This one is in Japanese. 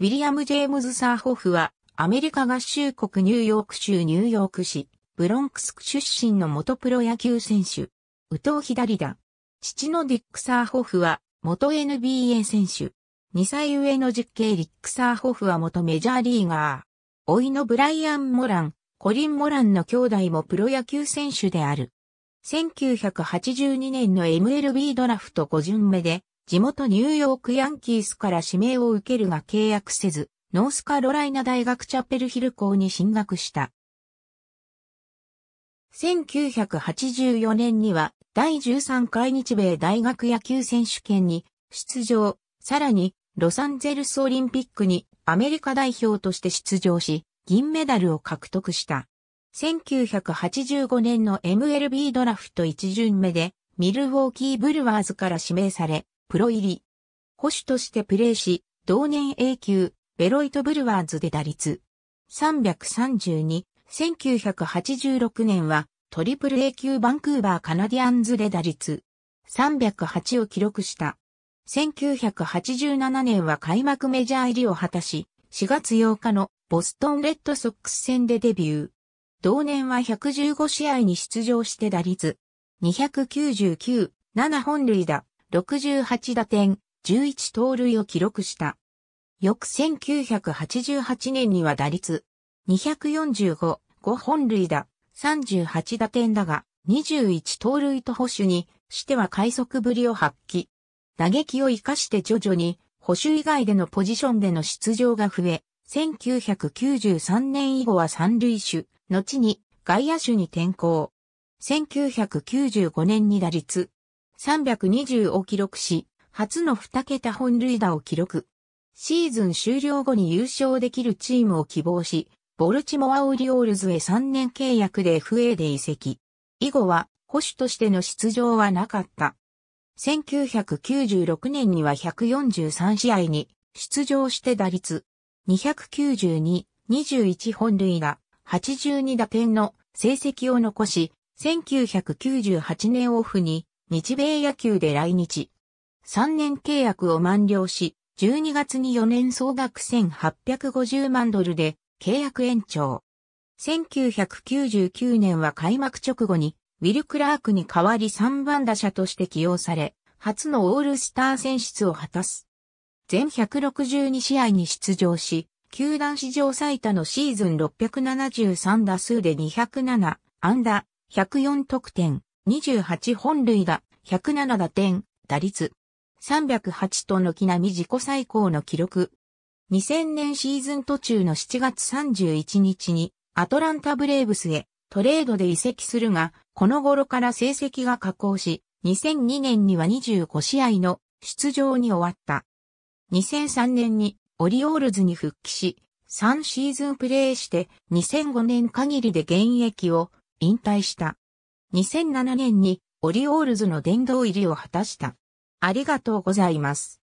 ウィリアム・ジェームズ・サーホフは、アメリカ合衆国ニューヨーク州ニューヨーク市、ブロンクス区出身の元プロ野球選手、宇藤左だ。父のディック・サーホフは、元 NBA 選手。2歳上の実刑リック・サーホフは元メジャーリーガー。いのブライアン・モラン、コリン・モランの兄弟もプロ野球選手である。1982年の MLB ドラフト5巡目で、地元ニューヨークヤンキースから指名を受けるが契約せず、ノースカロライナ大学チャペルヒル校に進学した。1984年には第13回日米大学野球選手権に出場、さらにロサンゼルスオリンピックにアメリカ代表として出場し、銀メダルを獲得した。1985年の MLB ドラフト1巡目でミルウォーキーブルワーズから指名され、プロ入り。保守としてプレーし、同年 A 級、ベロイト・ブルワーズで打率。332、1986年は、トリプル A 級バンクーバーカナディアンズで打率。308を記録した。1987年は開幕メジャー入りを果たし、4月8日のボストンレッドソックス戦でデビュー。同年は115試合に出場して打率299、7本塁打、68打点、11盗塁を記録した。翌1988年には打率245、5本塁打、38打点だが、21盗塁と保守にしては快速ぶりを発揮。打撃を活かして徐々に保守以外でのポジションでの出場が増え、1993年以後は三塁手、後に外野手に転向。1995年に打率320を記録し、初の2桁本塁打を記録。シーズン終了後に優勝できるチームを希望し、ボルチモア・オリオールズへ3年契約で FA で移籍。以後は、保守としての出場はなかった。1996年には143試合に出場して打率292、21本塁打、82打点の成績を残し、1998年オフに日米野球で来日。3年契約を満了し、12月に4年総額1850万ドルで契約延長。1999年は開幕直後にウィル・クラークに代わり3番打者として起用され、初のオールスター選出を果たす。全162試合に出場し、球団史上最多のシーズン673打数で207安打、104得点、28本塁打、107打点、打率、308と軒並み自己最高の記録。2000年シーズン途中の7月31日にアトランタブレーブスへトレードで移籍するが、この頃から成績が下降し、2002年には25試合の出場に終わった。2003年にオリオールズに復帰し、3シーズンプレーして2005年限りで現役を引退した。2007年にオリオールズの殿堂入りを果たした。ありがとうございます。